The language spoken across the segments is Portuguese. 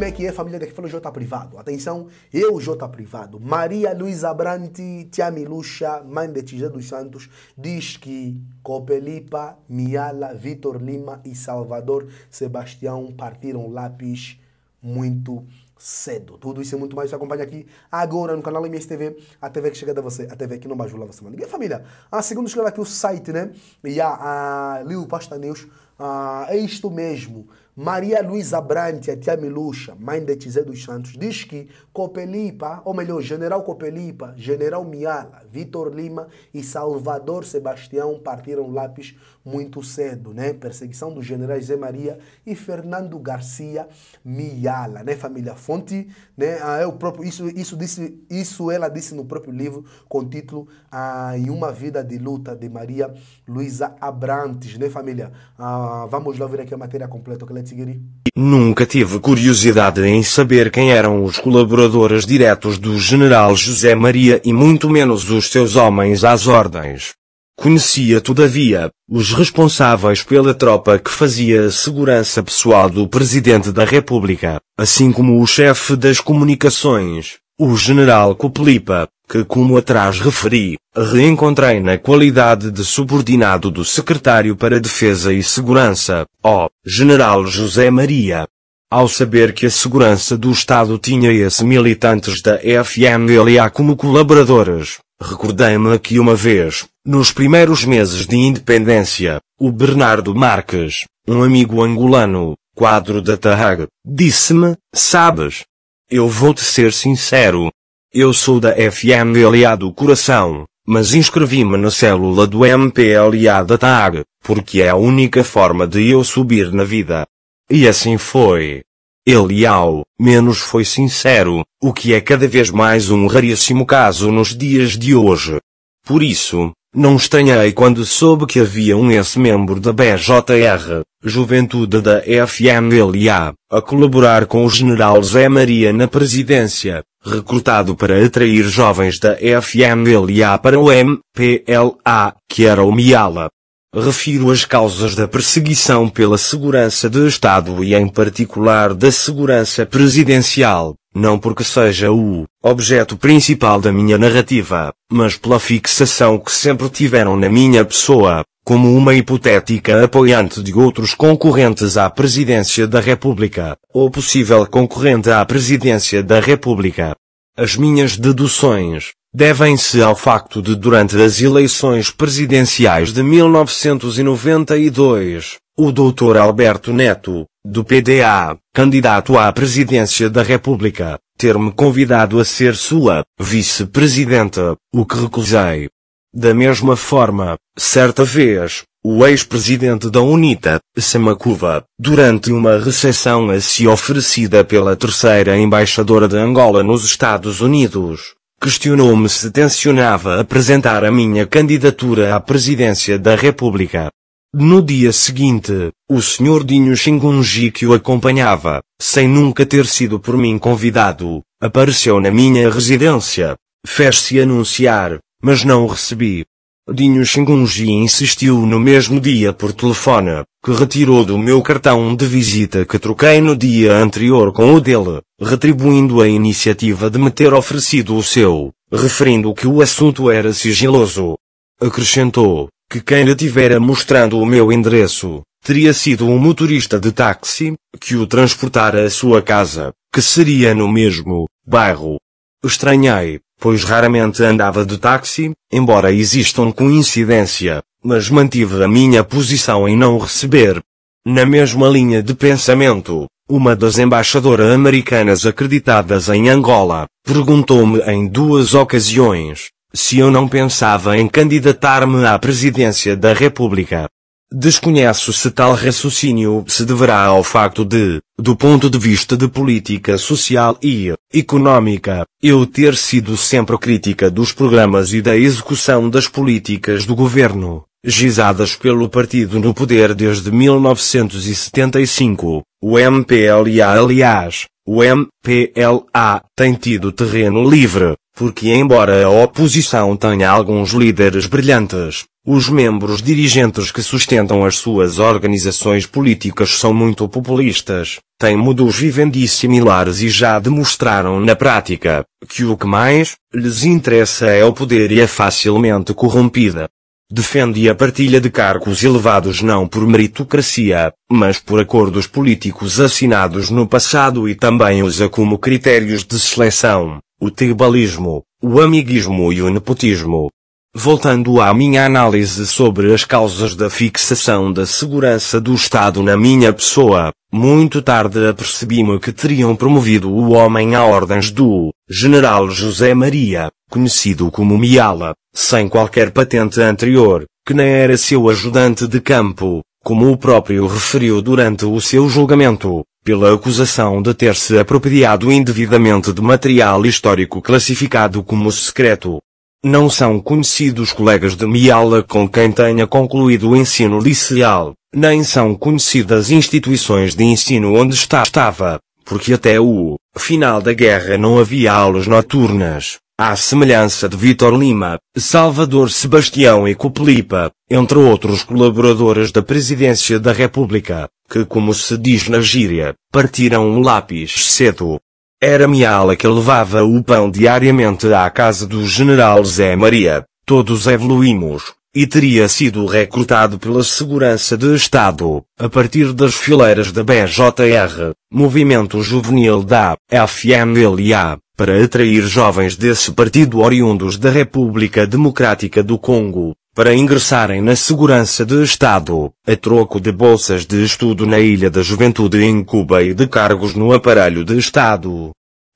como é que é, família? Daqui fala J Privado. Atenção, eu, J Privado. Maria Luiz Abrante Tiamiluxa, mãe de Tijé dos Santos, diz que Copelipa, Miala, Vitor Lima e Salvador Sebastião partiram lápis muito cedo. Tudo isso e muito mais você acompanha aqui agora no canal MSTV, a TV que chega da você, a TV que não bajula você, mano. E família, a ah, segunda escreva aqui o site, né? E a, a Lil Pasta News ah, é isto mesmo. Maria Luísa Brante, a tia Milucha, mãe de Tizé dos Santos, diz que Copelipa, ou melhor, General Copelipa, General Miala, Vitor Lima e Salvador Sebastião partiram lápis muito cedo, né? Perseguição dos generais Zé Maria e Fernando Garcia Miala, né? Família Fonte, né? Ah, é o próprio, isso, isso, disse, isso ela disse no próprio livro com o título ah, Em uma vida de luta de Maria Luísa Abrantes, né, família? Ah, vamos lá ver aqui a matéria completa que let's é seguir. Nunca tive curiosidade em saber quem eram os colaboradores diretos do general José Maria e muito menos os seus homens às ordens. Conhecia, todavia, os responsáveis pela tropa que fazia a segurança pessoal do Presidente da República, assim como o chefe das comunicações, o general Coplipa, que, como atrás referi, reencontrei na qualidade de subordinado do Secretário para Defesa e Segurança, ó, General José Maria. Ao saber que a segurança do Estado tinha esses militantes da FMLA como colaboradores, recordei-me que uma vez, nos primeiros meses de independência, o Bernardo Marques, um amigo angolano, quadro da Tarrag, disse-me, sabes, eu vou-te ser sincero, eu sou da FMLA do coração, mas inscrevi-me na célula do MPLA da TAG, porque é a única forma de eu subir na vida. E assim foi. Ele ao menos foi sincero, o que é cada vez mais um raríssimo caso nos dias de hoje. Por isso, não estranhei quando soube que havia um ex-membro da BJR, Juventude da FMLA, a colaborar com o general Zé Maria na presidência recrutado para atrair jovens da FMLA para o MPLA, que era o MIALA. Refiro as causas da perseguição pela segurança de Estado e em particular da segurança presidencial, não porque seja o objeto principal da minha narrativa, mas pela fixação que sempre tiveram na minha pessoa, como uma hipotética apoiante de outros concorrentes à presidência da República, ou possível concorrente à presidência da República. As minhas deduções devem-se ao facto de durante as eleições presidenciais de 1992, o Dr. Alberto Neto, do PDA, candidato à presidência da República, ter-me convidado a ser sua vice-presidenta, o que recusei. Da mesma forma, certa vez, o ex-presidente da UNITA, Samacuba, durante uma recepção a si oferecida pela terceira embaixadora de Angola nos Estados Unidos, questionou-me se tensionava apresentar a minha candidatura à presidência da República. No dia seguinte, o Sr. Dinho Xingunji que o acompanhava, sem nunca ter sido por mim convidado, apareceu na minha residência, fez-se anunciar, mas não o recebi. Dinho Xingunji insistiu no mesmo dia por telefone, que retirou do meu cartão de visita que troquei no dia anterior com o dele, retribuindo a iniciativa de me ter oferecido o seu, referindo que o assunto era sigiloso. Acrescentou, que quem lhe tivera mostrando o meu endereço, teria sido um motorista de táxi, que o transportara à sua casa, que seria no mesmo bairro. Estranhei, pois raramente andava de táxi, embora existam coincidência, mas mantive a minha posição em não receber. Na mesma linha de pensamento, uma das embaixadoras americanas acreditadas em Angola, perguntou-me em duas ocasiões se eu não pensava em candidatar-me à presidência da República. Desconheço se tal raciocínio se deverá ao facto de, do ponto de vista de política social e econômica, eu ter sido sempre crítica dos programas e da execução das políticas do governo, gizadas pelo partido no poder desde 1975. O MPLA, aliás, o MPLA tem tido terreno livre, porque embora a oposição tenha alguns líderes brilhantes, os membros dirigentes que sustentam as suas organizações políticas são muito populistas, têm modos vivendi similares e já demonstraram na prática que o que mais lhes interessa é o poder e é facilmente corrompida. Defende a partilha de cargos elevados não por meritocracia, mas por acordos políticos assinados no passado e também usa como critérios de seleção o tribalismo, o amiguismo e o nepotismo. Voltando à minha análise sobre as causas da fixação da segurança do Estado na minha pessoa, muito tarde apercebi-me que teriam promovido o homem a ordens do General José Maria, conhecido como Miala, sem qualquer patente anterior, que nem era seu ajudante de campo, como o próprio referiu durante o seu julgamento, pela acusação de ter se apropriado indevidamente de material histórico classificado como secreto. Não são conhecidos colegas de Miala com quem tenha concluído o ensino liceal, nem são conhecidas instituições de ensino onde está estava, porque até o final da guerra não havia aulas noturnas, à semelhança de Vitor Lima, Salvador Sebastião e Coplipa, entre outros colaboradores da Presidência da República, que como se diz na gíria, partiram o lápis cedo, era Miala que levava o pão diariamente à casa do general Zé Maria. Todos evoluímos, e teria sido recrutado pela Segurança de Estado, a partir das fileiras da BJR, Movimento Juvenil da FNLA, para atrair jovens desse partido oriundos da República Democrática do Congo, para ingressarem na segurança de Estado, a troco de bolsas de estudo na Ilha da Juventude em Cuba e de cargos no aparelho de Estado.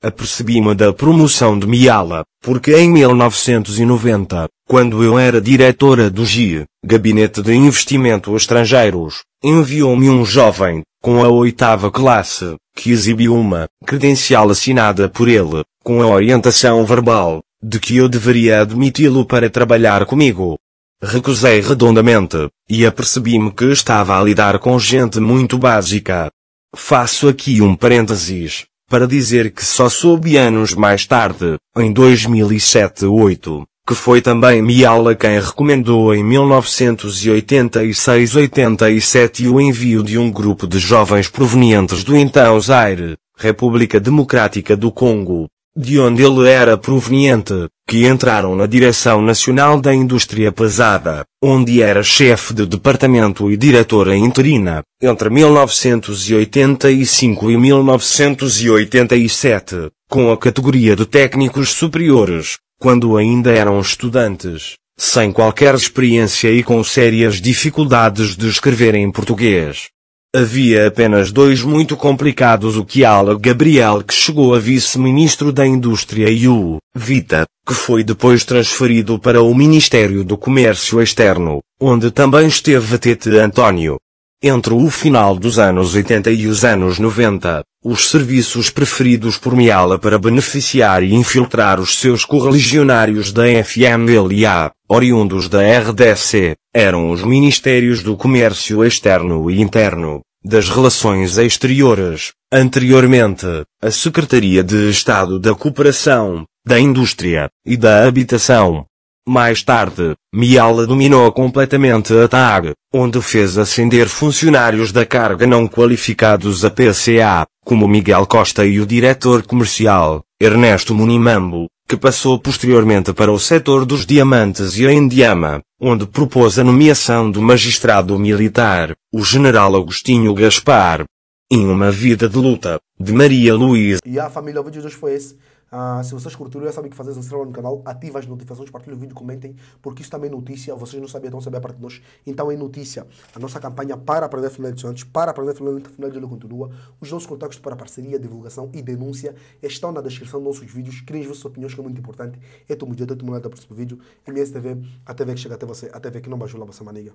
Apercebi-me da promoção de Miala, porque em 1990, quando eu era diretora do GI, Gabinete de Investimento Estrangeiros, enviou-me um jovem, com a oitava classe, que exibiu uma credencial assinada por ele, com a orientação verbal, de que eu deveria admiti-lo para trabalhar comigo. Recusei redondamente, e apercebi-me que estava a lidar com gente muito básica. Faço aqui um parênteses, para dizer que só soube anos mais tarde, em 2007-8, que foi também Miala quem recomendou em 1986-87 o envio de um grupo de jovens provenientes do então Zaire, República Democrática do Congo, de onde ele era proveniente, que entraram na Direção Nacional da Indústria Pesada, onde era chefe de departamento e diretora interina, entre 1985 e 1987, com a categoria de técnicos superiores, quando ainda eram estudantes, sem qualquer experiência e com sérias dificuldades de escrever em português. Havia apenas dois muito complicados, o Kiala Gabriel, que chegou a vice-ministro da Indústria e o Vita, que foi depois transferido para o Ministério do Comércio Externo, onde também esteve Tete António. Entre o final dos anos 80 e os anos 90, os serviços preferidos por Miala para beneficiar e infiltrar os seus correligionários da FMLA, oriundos da RDC, eram os Ministérios do Comércio Externo e Interno, das Relações Exteriores, anteriormente, a Secretaria de Estado da Cooperação, da Indústria e da Habitação. Mais tarde, Miala dominou completamente a TAG, onde fez ascender funcionários da carga não qualificados a PCA, como Miguel Costa e o diretor comercial, Ernesto Munimambo, que passou posteriormente para o setor dos diamantes e a Indiama, onde propôs a nomeação do magistrado militar, o general Agostinho Gaspar. Em uma vida de luta, de Maria Luísa. E a família de Jesus foi esse Uh, se vocês curtiram, já sabem que fazer, se inscrevam no canal, ativem as notificações, partilhem o vídeo, comentem, porque isso também é notícia. Vocês não sabiam, então saber a parte de nós. Então é notícia. A nossa campanha para aprender final de Santos, para aprender final de Santos, continua. Os nossos contatos para parceria, divulgação e denúncia estão na descrição dos nossos vídeos. Criem vossas opiniões, que é muito importante. Eu tomo dia, eu tomo nada o próximo vídeo. MSTV, a TV que chega até você, a TV que não baixou a nossa maniga.